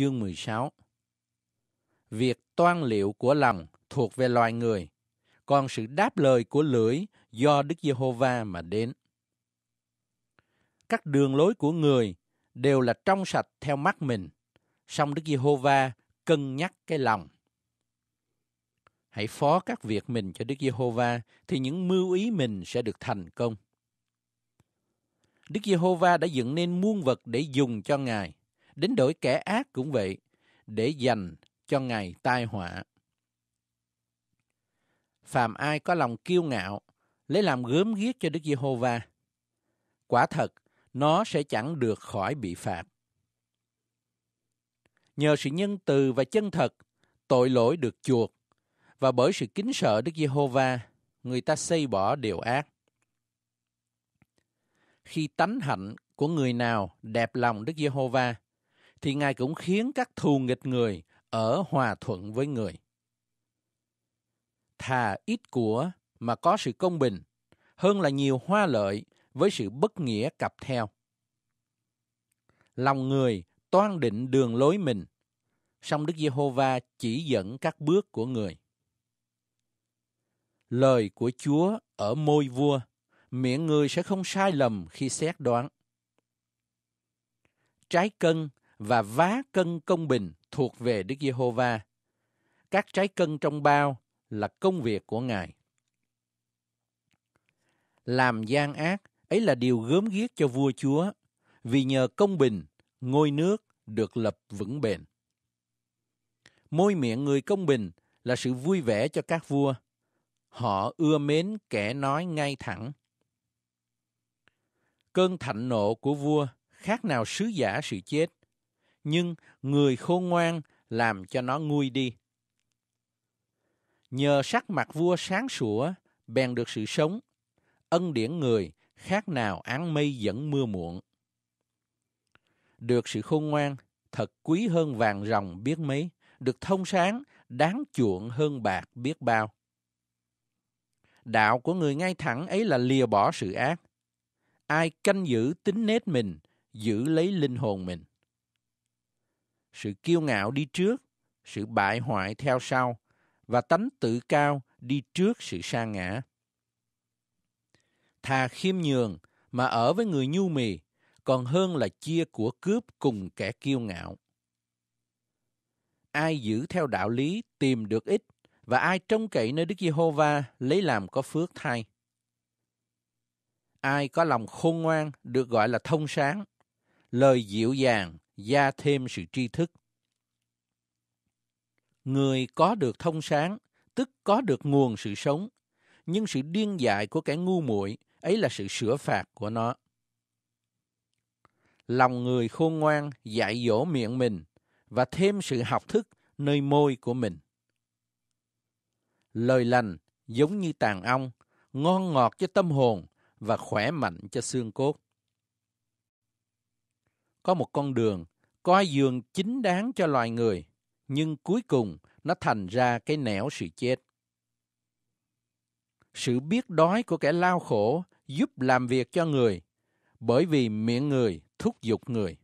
chương 16 Việc toan liệu của lòng thuộc về loài người, còn sự đáp lời của lưỡi do Đức Giê-hô-va mà đến. Các đường lối của người đều là trong sạch theo mắt mình, song Đức Giê-hô-va cân nhắc cái lòng. Hãy phó các việc mình cho Đức Giê-hô-va thì những mưu ý mình sẽ được thành công. Đức Giê-hô-va đã dựng nên muôn vật để dùng cho Ngài đến đổi kẻ ác cũng vậy, để dành cho ngày tai họa. Phàm ai có lòng kiêu ngạo, lấy làm gớm ghiếc cho Đức Giê-hô-va, quả thật, nó sẽ chẳng được khỏi bị phạt. Nhờ sự nhân từ và chân thật, tội lỗi được chuộc, và bởi sự kính sợ Đức Giê-hô-va, người ta xây bỏ điều ác. Khi tánh hạnh của người nào đẹp lòng Đức Giê-hô-va, thì Ngài cũng khiến các thù nghịch người ở hòa thuận với người. Thà ít của mà có sự công bình hơn là nhiều hoa lợi với sự bất nghĩa cặp theo. Lòng người toan định đường lối mình, song Đức Giê-hô-va chỉ dẫn các bước của người. Lời của Chúa ở môi vua, miệng người sẽ không sai lầm khi xét đoán. Trái cân và vá cân công bình thuộc về Đức Giê-hô-va. Các trái cân trong bao là công việc của Ngài. Làm gian ác ấy là điều gớm ghiếc cho vua chúa, vì nhờ công bình, ngôi nước được lập vững bền. Môi miệng người công bình là sự vui vẻ cho các vua. Họ ưa mến kẻ nói ngay thẳng. Cơn thạnh nộ của vua khác nào sứ giả sự chết nhưng người khôn ngoan làm cho nó nguôi đi. Nhờ sắc mặt vua sáng sủa, bèn được sự sống, ân điển người khác nào áng mây dẫn mưa muộn. Được sự khôn ngoan, thật quý hơn vàng ròng biết mấy, được thông sáng, đáng chuộng hơn bạc biết bao. Đạo của người ngay thẳng ấy là lìa bỏ sự ác. Ai canh giữ tính nết mình, giữ lấy linh hồn mình sự kiêu ngạo đi trước sự bại hoại theo sau và tánh tự cao đi trước sự sa ngã thà khiêm nhường mà ở với người nhu mì còn hơn là chia của cướp cùng kẻ kiêu ngạo ai giữ theo đạo lý tìm được ít, và ai trông cậy nơi Đức Giê-hô-va lấy làm có phước thay. Ai có lòng khôn ngoan được gọi là thông sáng, lời dịu dàng, gia thêm sự tri thức. Người có được thông sáng, tức có được nguồn sự sống, nhưng sự điên dại của kẻ ngu muội ấy là sự sửa phạt của nó. Lòng người khôn ngoan dạy dỗ miệng mình và thêm sự học thức nơi môi của mình. Lời lành giống như tàn ong, ngon ngọt cho tâm hồn và khỏe mạnh cho xương cốt. Có một con đường coi dường chính đáng cho loài người, nhưng cuối cùng nó thành ra cái nẻo sự chết. Sự biết đói của kẻ lao khổ giúp làm việc cho người, bởi vì miệng người thúc giục người.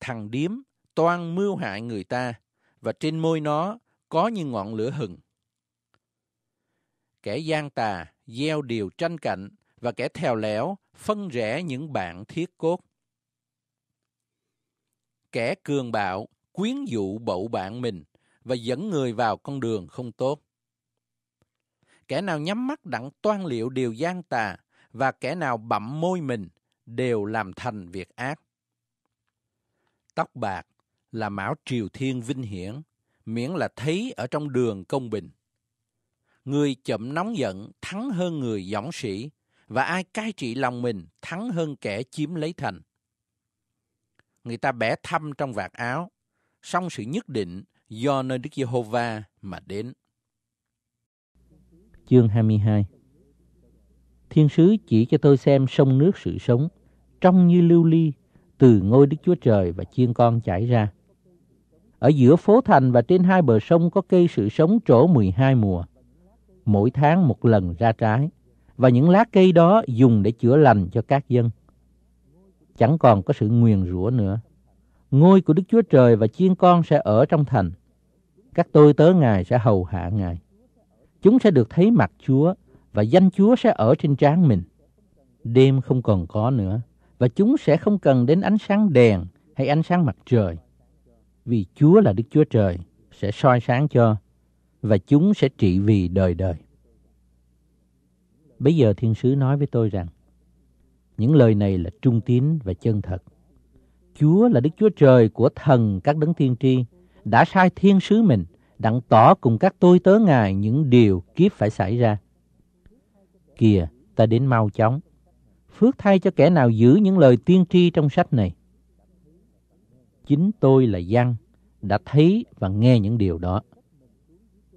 Thằng điếm toan mưu hại người ta, và trên môi nó có như ngọn lửa hừng. Kẻ gian tà gieo điều tranh cạnh và kẻ thèo lẻo phân rẽ những bạn thiết cốt kẻ cường bạo quyến dụ bậu bạn mình và dẫn người vào con đường không tốt. Kẻ nào nhắm mắt đặng toan liệu điều gian tà và kẻ nào bậm môi mình đều làm thành việc ác. Tóc bạc là mão triều thiên vinh hiển, miễn là thấy ở trong đường công bình. Người chậm nóng giận thắng hơn người dõng sĩ, và ai cai trị lòng mình thắng hơn kẻ chiếm lấy thành người ta bẻ thăm trong vạt áo, song sự nhất định do nơi Đức Giê-hô-va mà đến. Chương 22 Thiên sứ chỉ cho tôi xem sông nước sự sống, trong như lưu ly, từ ngôi Đức Chúa Trời và chiên con chảy ra. Ở giữa phố thành và trên hai bờ sông có cây sự sống trổ 12 mùa. Mỗi tháng một lần ra trái, và những lá cây đó dùng để chữa lành cho các dân chẳng còn có sự nguyền rủa nữa. Ngôi của Đức Chúa Trời và chiên con sẽ ở trong thành. Các tôi tớ Ngài sẽ hầu hạ Ngài. Chúng sẽ được thấy mặt Chúa và danh Chúa sẽ ở trên trán mình. Đêm không còn có nữa và chúng sẽ không cần đến ánh sáng đèn hay ánh sáng mặt trời. Vì Chúa là Đức Chúa Trời sẽ soi sáng cho và chúng sẽ trị vì đời đời. Bây giờ thiên sứ nói với tôi rằng những lời này là trung tín và chân thật. Chúa là Đức Chúa Trời của thần các đấng tiên tri, đã sai thiên sứ mình, đặng tỏ cùng các tôi tớ Ngài những điều kiếp phải xảy ra. Kìa, ta đến mau chóng. Phước thay cho kẻ nào giữ những lời tiên tri trong sách này. Chính tôi là Giăng, đã thấy và nghe những điều đó.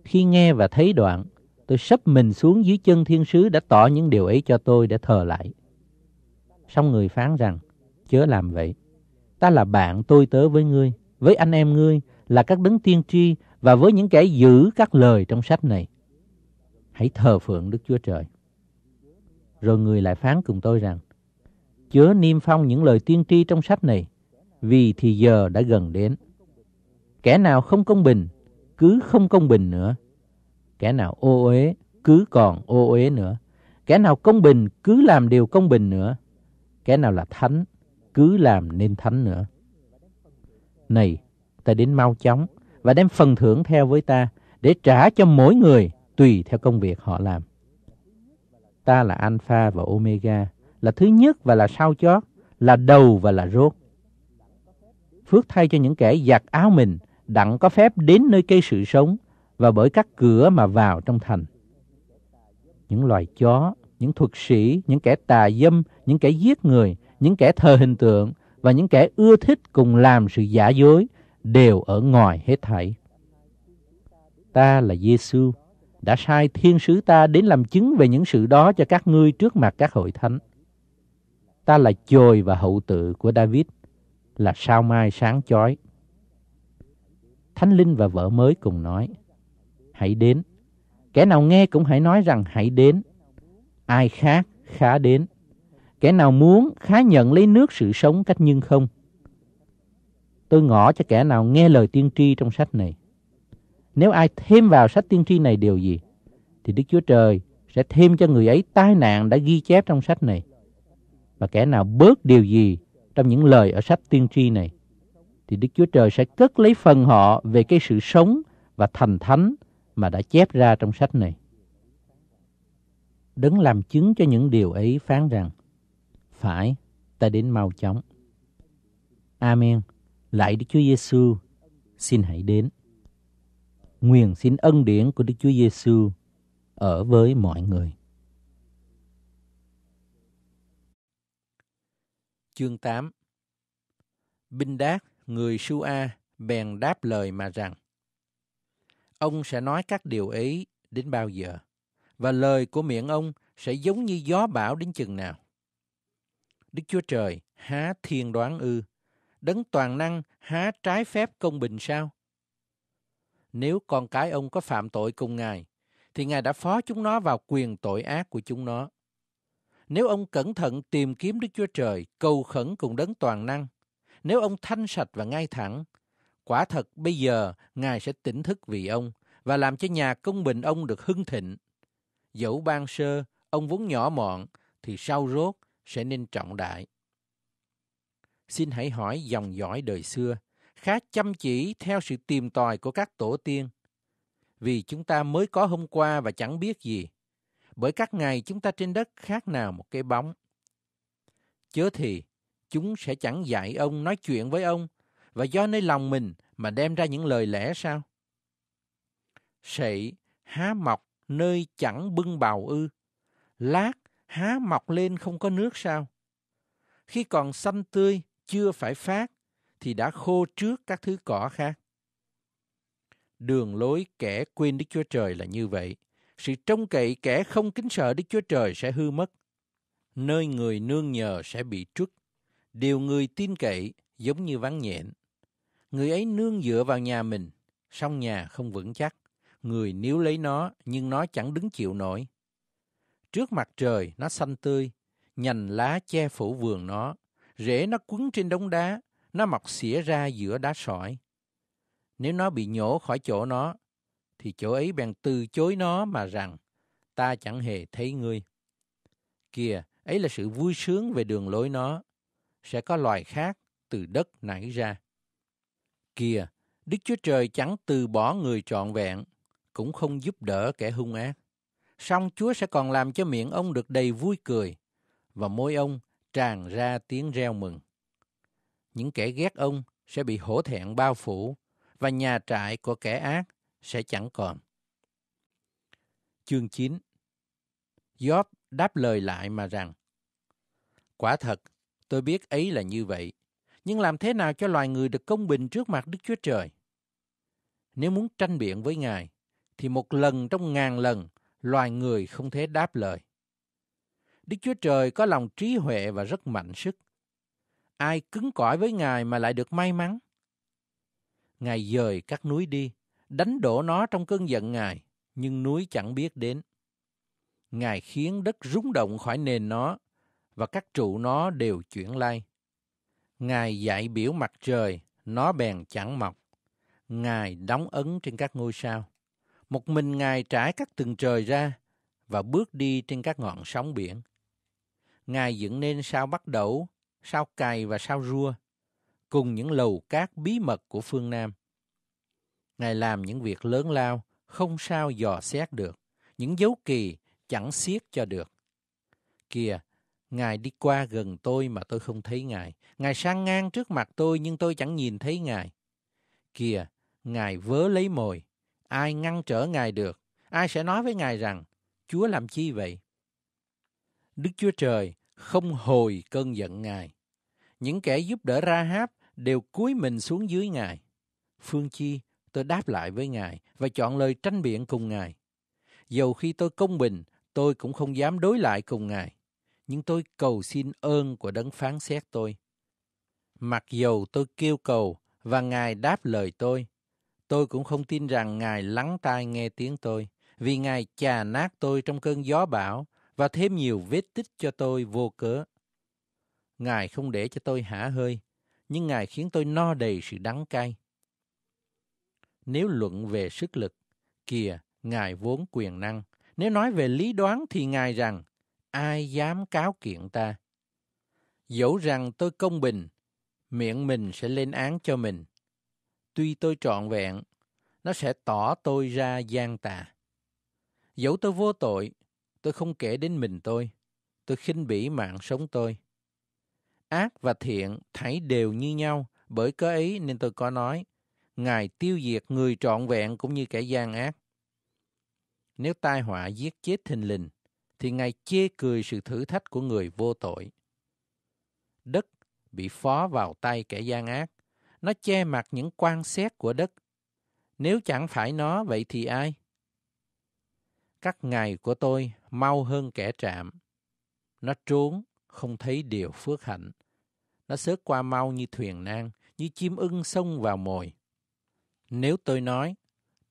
Khi nghe và thấy đoạn, tôi sắp mình xuống dưới chân thiên sứ đã tỏ những điều ấy cho tôi để thờ lại. Xong người phán rằng, chớ làm vậy. Ta là bạn tôi tớ với ngươi, với anh em ngươi, là các đấng tiên tri và với những kẻ giữ các lời trong sách này. Hãy thờ phượng Đức Chúa Trời. Rồi người lại phán cùng tôi rằng, chớ niêm phong những lời tiên tri trong sách này, vì thì giờ đã gần đến. Kẻ nào không công bình, cứ không công bình nữa. Kẻ nào ô uế, cứ còn ô uế nữa. Kẻ nào công bình, cứ làm điều công bình nữa kẻ nào là thánh, cứ làm nên thánh nữa. Này, ta đến mau chóng và đem phần thưởng theo với ta để trả cho mỗi người tùy theo công việc họ làm. Ta là Alpha và Omega, là thứ nhất và là sau chót, là đầu và là rốt. Phước thay cho những kẻ giặt áo mình, đặng có phép đến nơi cây sự sống và bởi các cửa mà vào trong thành. Những loài chó, những thuật sĩ, những kẻ tà dâm, những kẻ giết người, những kẻ thờ hình tượng và những kẻ ưa thích cùng làm sự giả dối đều ở ngoài hết thảy. Ta là Giêsu đã sai thiên sứ ta đến làm chứng về những sự đó cho các ngươi trước mặt các hội thánh. Ta là chồi và hậu tự của David, là sao mai sáng chói. Thánh Linh và vợ mới cùng nói, hãy đến. Kẻ nào nghe cũng hãy nói rằng hãy đến ai khác khá đến. Kẻ nào muốn khá nhận lấy nước sự sống cách nhưng không. Tôi ngỏ cho kẻ nào nghe lời tiên tri trong sách này. Nếu ai thêm vào sách tiên tri này điều gì, thì Đức Chúa Trời sẽ thêm cho người ấy tai nạn đã ghi chép trong sách này. Và kẻ nào bớt điều gì trong những lời ở sách tiên tri này, thì Đức Chúa Trời sẽ cất lấy phần họ về cái sự sống và thành thánh mà đã chép ra trong sách này. Đấng làm chứng cho những điều ấy phán rằng, Phải, ta đến mau chóng. Amen. Lại Đức Chúa Giêsu, xin hãy đến. Nguyện xin ân điển của Đức Chúa Giêsu ở với mọi người. Chương 8 Binh Đát, người su a bèn đáp lời mà rằng, Ông sẽ nói các điều ấy đến bao giờ? và lời của miệng ông sẽ giống như gió bão đến chừng nào. Đức Chúa Trời há thiên đoán ư, đấng toàn năng há trái phép công bình sao? Nếu con cái ông có phạm tội cùng Ngài, thì Ngài đã phó chúng nó vào quyền tội ác của chúng nó. Nếu ông cẩn thận tìm kiếm Đức Chúa Trời, cầu khẩn cùng đấng toàn năng, nếu ông thanh sạch và ngay thẳng, quả thật bây giờ Ngài sẽ tỉnh thức vì ông và làm cho nhà công bình ông được hưng thịnh dẫu ban sơ, ông vốn nhỏ mọn, thì sau rốt sẽ nên trọng đại. Xin hãy hỏi dòng dõi đời xưa, khá chăm chỉ theo sự tìm tòi của các tổ tiên. Vì chúng ta mới có hôm qua và chẳng biết gì. Bởi các ngày chúng ta trên đất khác nào một cái bóng. Chớ thì, chúng sẽ chẳng dạy ông nói chuyện với ông và do nơi lòng mình mà đem ra những lời lẽ sao? Sậy há mọc nơi chẳng bưng bào ư. Lát, há mọc lên không có nước sao? Khi còn xanh tươi, chưa phải phát, thì đã khô trước các thứ cỏ khác. Đường lối kẻ quên Đức Chúa Trời là như vậy. Sự trông cậy kẻ không kính sợ Đức Chúa Trời sẽ hư mất. Nơi người nương nhờ sẽ bị trút. Điều người tin cậy giống như vắng nhện. Người ấy nương dựa vào nhà mình, song nhà không vững chắc người níu lấy nó nhưng nó chẳng đứng chịu nổi. Trước mặt trời nó xanh tươi, nhành lá che phủ vườn nó, rễ nó quấn trên đống đá, nó mọc xỉa ra giữa đá sỏi. Nếu nó bị nhổ khỏi chỗ nó, thì chỗ ấy bèn từ chối nó mà rằng, ta chẳng hề thấy ngươi. Kìa, ấy là sự vui sướng về đường lối nó, sẽ có loài khác từ đất nảy ra. Kìa, Đức Chúa Trời chẳng từ bỏ người trọn vẹn cũng không giúp đỡ kẻ hung ác. Song Chúa sẽ còn làm cho miệng ông được đầy vui cười và môi ông tràn ra tiếng reo mừng. Những kẻ ghét ông sẽ bị hổ thẹn bao phủ và nhà trại của kẻ ác sẽ chẳng còn. Chương 9 Job đáp lời lại mà rằng Quả thật, tôi biết ấy là như vậy, nhưng làm thế nào cho loài người được công bình trước mặt Đức Chúa Trời? Nếu muốn tranh biện với Ngài, thì một lần trong ngàn lần loài người không thể đáp lời. Đức Chúa Trời có lòng trí huệ và rất mạnh sức. Ai cứng cỏi với Ngài mà lại được may mắn? Ngài dời các núi đi, đánh đổ nó trong cơn giận Ngài, nhưng núi chẳng biết đến. Ngài khiến đất rúng động khỏi nền nó, và các trụ nó đều chuyển lay. Ngài dạy biểu mặt trời, nó bèn chẳng mọc. Ngài đóng ấn trên các ngôi sao một mình Ngài trải các tầng trời ra và bước đi trên các ngọn sóng biển. Ngài dựng nên sao bắt đầu, sao cày và sao rua, cùng những lầu cát bí mật của phương Nam. Ngài làm những việc lớn lao, không sao dò xét được, những dấu kỳ chẳng xiết cho được. Kìa, Ngài đi qua gần tôi mà tôi không thấy Ngài. Ngài sang ngang trước mặt tôi nhưng tôi chẳng nhìn thấy Ngài. Kìa, Ngài vớ lấy mồi, Ai ngăn trở Ngài được? Ai sẽ nói với Ngài rằng, Chúa làm chi vậy? Đức Chúa Trời không hồi cơn giận Ngài. Những kẻ giúp đỡ ra háp đều cúi mình xuống dưới Ngài. Phương Chi, tôi đáp lại với Ngài và chọn lời tranh biện cùng Ngài. Dầu khi tôi công bình, tôi cũng không dám đối lại cùng Ngài. Nhưng tôi cầu xin ơn của đấng phán xét tôi. Mặc dầu tôi kêu cầu và Ngài đáp lời tôi, Tôi cũng không tin rằng Ngài lắng tai nghe tiếng tôi, vì Ngài chà nát tôi trong cơn gió bão và thêm nhiều vết tích cho tôi vô cớ. Ngài không để cho tôi hả hơi, nhưng Ngài khiến tôi no đầy sự đắng cay. Nếu luận về sức lực, kìa, Ngài vốn quyền năng. Nếu nói về lý đoán thì Ngài rằng, ai dám cáo kiện ta? Dẫu rằng tôi công bình, miệng mình sẽ lên án cho mình, tuy tôi trọn vẹn, nó sẽ tỏ tôi ra gian tà. Dẫu tôi vô tội, tôi không kể đến mình tôi, tôi khinh bỉ mạng sống tôi. Ác và thiện thấy đều như nhau, bởi cớ ấy nên tôi có nói, Ngài tiêu diệt người trọn vẹn cũng như kẻ gian ác. Nếu tai họa giết chết thình lình, thì Ngài chê cười sự thử thách của người vô tội. Đất bị phó vào tay kẻ gian ác, nó che mặt những quan xét của đất. Nếu chẳng phải nó, vậy thì ai? Các ngày của tôi mau hơn kẻ trạm. Nó trốn, không thấy điều phước hạnh. Nó sớt qua mau như thuyền nan, như chim ưng xông vào mồi. Nếu tôi nói,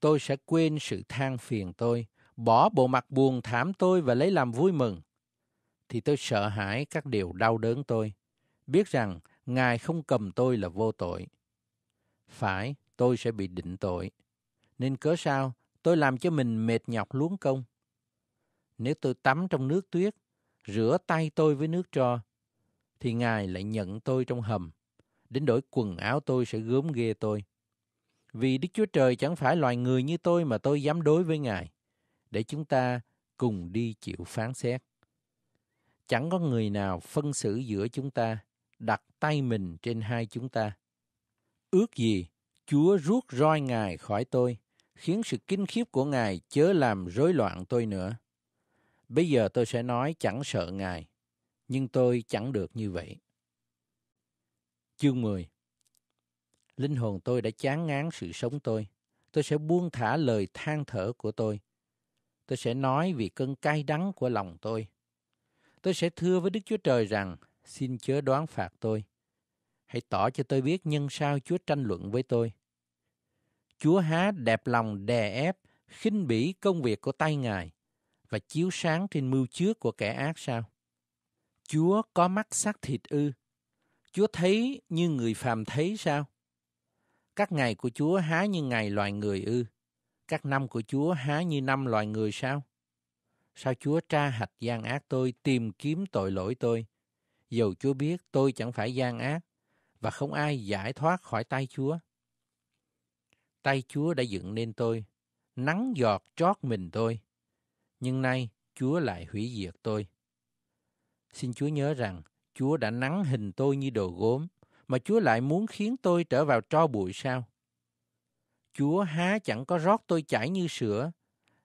tôi sẽ quên sự than phiền tôi, bỏ bộ mặt buồn thảm tôi và lấy làm vui mừng, thì tôi sợ hãi các điều đau đớn tôi, biết rằng Ngài không cầm tôi là vô tội. Phải, tôi sẽ bị định tội. Nên cớ sao tôi làm cho mình mệt nhọc luống công? Nếu tôi tắm trong nước tuyết, rửa tay tôi với nước tro, thì Ngài lại nhận tôi trong hầm, đến đổi quần áo tôi sẽ gớm ghê tôi. Vì Đức Chúa Trời chẳng phải loài người như tôi mà tôi dám đối với Ngài, để chúng ta cùng đi chịu phán xét. Chẳng có người nào phân xử giữa chúng ta, đặt tay mình trên hai chúng ta. Ước gì Chúa rút roi Ngài khỏi tôi, khiến sự kinh khiếp của Ngài chớ làm rối loạn tôi nữa. Bây giờ tôi sẽ nói chẳng sợ Ngài, nhưng tôi chẳng được như vậy. Chương 10 Linh hồn tôi đã chán ngán sự sống tôi. Tôi sẽ buông thả lời than thở của tôi. Tôi sẽ nói vì cơn cay đắng của lòng tôi. Tôi sẽ thưa với Đức Chúa Trời rằng, xin chớ đoán phạt tôi hãy tỏ cho tôi biết nhân sao Chúa tranh luận với tôi. Chúa há đẹp lòng đè ép, khinh bỉ công việc của tay Ngài và chiếu sáng trên mưu trước của kẻ ác sao? Chúa có mắt xác thịt ư? Chúa thấy như người phàm thấy sao? Các ngày của Chúa há như ngày loài người ư? Các năm của Chúa há như năm loài người sao? Sao Chúa tra hạch gian ác tôi, tìm kiếm tội lỗi tôi? Dầu Chúa biết tôi chẳng phải gian ác, và không ai giải thoát khỏi tay Chúa. Tay Chúa đã dựng nên tôi, nắng giọt trót mình tôi, nhưng nay Chúa lại hủy diệt tôi. Xin Chúa nhớ rằng Chúa đã nắng hình tôi như đồ gốm, mà Chúa lại muốn khiến tôi trở vào tro bụi sao? Chúa há chẳng có rót tôi chảy như sữa,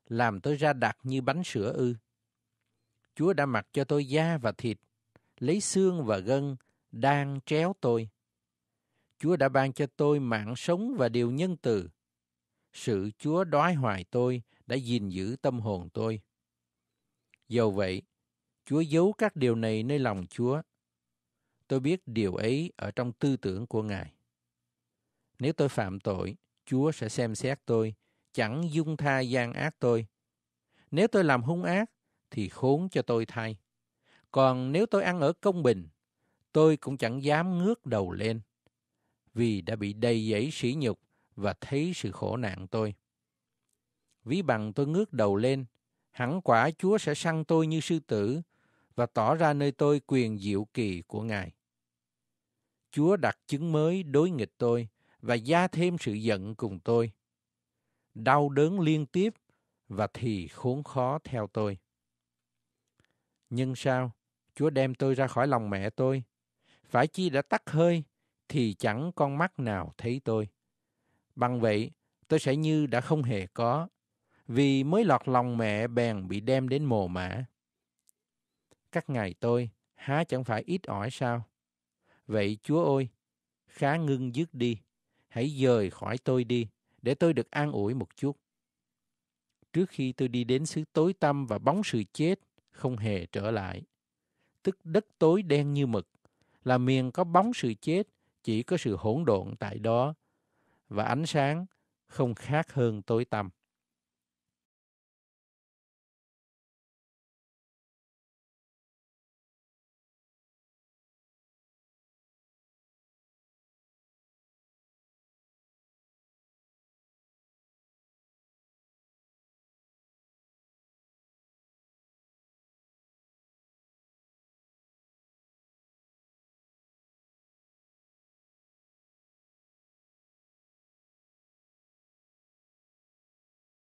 làm tôi ra đặc như bánh sữa ư. Chúa đã mặc cho tôi da và thịt, lấy xương và gân, đang tréo tôi. Chúa đã ban cho tôi mạng sống và điều nhân từ. Sự Chúa đói hoài tôi đã gìn giữ tâm hồn tôi. Dầu vậy, Chúa giấu các điều này nơi lòng Chúa. Tôi biết điều ấy ở trong tư tưởng của Ngài. Nếu tôi phạm tội, Chúa sẽ xem xét tôi, chẳng dung tha gian ác tôi. Nếu tôi làm hung ác, thì khốn cho tôi thay. Còn nếu tôi ăn ở công bình, tôi cũng chẳng dám ngước đầu lên vì đã bị đầy dẫy sỉ nhục và thấy sự khổ nạn tôi. Ví bằng tôi ngước đầu lên, hẳn quả Chúa sẽ săn tôi như sư tử và tỏ ra nơi tôi quyền diệu kỳ của Ngài. Chúa đặt chứng mới đối nghịch tôi và gia thêm sự giận cùng tôi. Đau đớn liên tiếp và thì khốn khó theo tôi. Nhưng sao? Chúa đem tôi ra khỏi lòng mẹ tôi. Phải chi đã tắt hơi thì chẳng con mắt nào thấy tôi. Bằng vậy, tôi sẽ như đã không hề có, vì mới lọt lòng mẹ bèn bị đem đến mồ mã. Các ngày tôi, há chẳng phải ít ỏi sao? Vậy Chúa ơi, khá ngưng dứt đi, hãy dời khỏi tôi đi, để tôi được an ủi một chút. Trước khi tôi đi đến xứ tối tăm và bóng sự chết, không hề trở lại. Tức đất tối đen như mực, là miền có bóng sự chết chỉ có sự hỗn độn tại đó và ánh sáng không khác hơn tối tăm